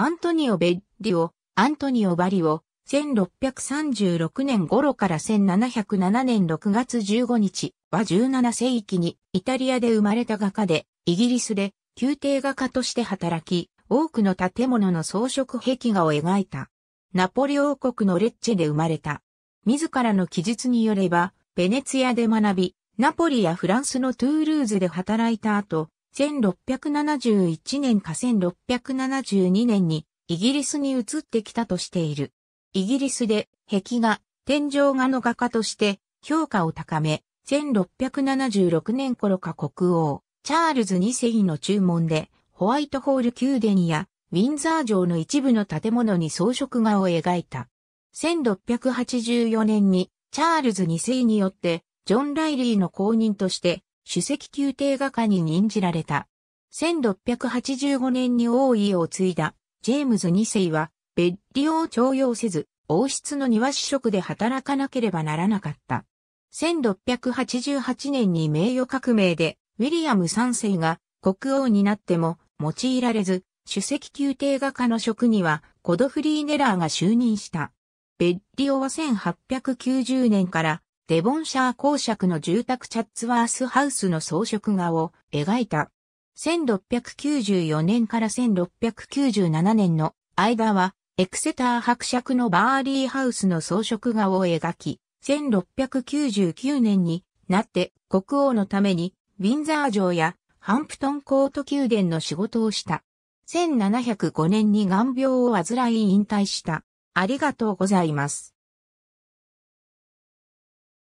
アントニオ・ベッリオ、アントニオ・バリオ、1636年頃から1707年6月15日は17世紀にイタリアで生まれた画家で、イギリスで宮廷画家として働き、多くの建物の装飾壁画を描いた。ナポリ王国のレッチェで生まれた。自らの記述によれば、ベネツィアで学び、ナポリやフランスのトゥールーズで働いた後、1671年か1672年にイギリスに移ってきたとしている。イギリスで壁画、天井画の画家として評価を高め、1676年頃か国王、チャールズ2世の注文で、ホワイトホール宮殿やウィンザー城の一部の建物に装飾画を描いた。1684年にチャールズ2世によってジョン・ライリーの後任として首席宮廷画家に任じられた。1685年に王位を継いだジェームズ2世はベッリオを徴用せず王室の庭主職で働かなければならなかった。1688年に名誉革命でウィリアム3世が国王になっても用いられず首席宮廷画家の職にはコドフリー・ネラーが就任した。ベッリオは1890年からデボンシャー公爵の住宅チャッツワースハウスの装飾画を描いた。1694年から1697年の間は、エクセター伯爵のバーリーハウスの装飾画を描き、1699年になって国王のためにウィンザー城やハンプトンコート宮殿の仕事をした。1705年に眼病を患い引退した。ありがとうございます。